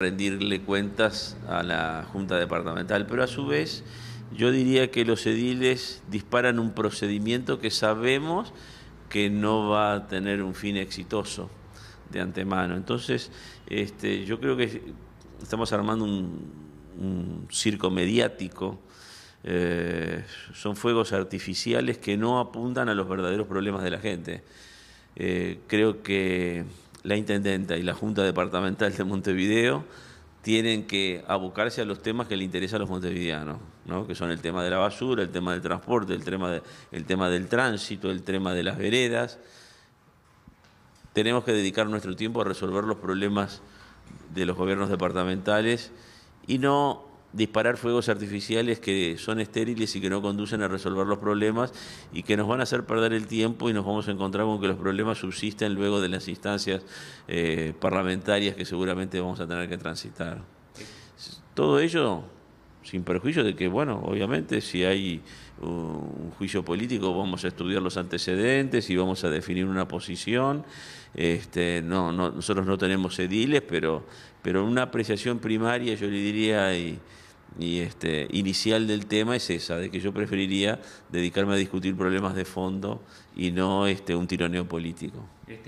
rendirle cuentas a la Junta Departamental, pero a su vez yo diría que los ediles disparan un procedimiento que sabemos que no va a tener un fin exitoso de antemano. Entonces, este, yo creo que estamos armando un, circo mediático, eh, son fuegos artificiales que no apuntan a los verdaderos problemas de la gente. Eh, creo que la Intendenta y la Junta Departamental de Montevideo tienen que abocarse a los temas que le interesan a los montevideanos, ¿no? que son el tema de la basura, el tema del transporte, el tema, de, el tema del tránsito, el tema de las veredas. Tenemos que dedicar nuestro tiempo a resolver los problemas de los gobiernos departamentales y no disparar fuegos artificiales que son estériles y que no conducen a resolver los problemas y que nos van a hacer perder el tiempo y nos vamos a encontrar con que los problemas subsisten luego de las instancias eh, parlamentarias que seguramente vamos a tener que transitar. Todo ello sin perjuicio de que, bueno, obviamente si hay un juicio político vamos a estudiar los antecedentes y vamos a definir una posición. Este, no, nosotros no tenemos ediles, pero, pero una apreciación primaria, yo le diría, y, y este, inicial del tema es esa, de que yo preferiría dedicarme a discutir problemas de fondo y no este, un tironeo político. Este,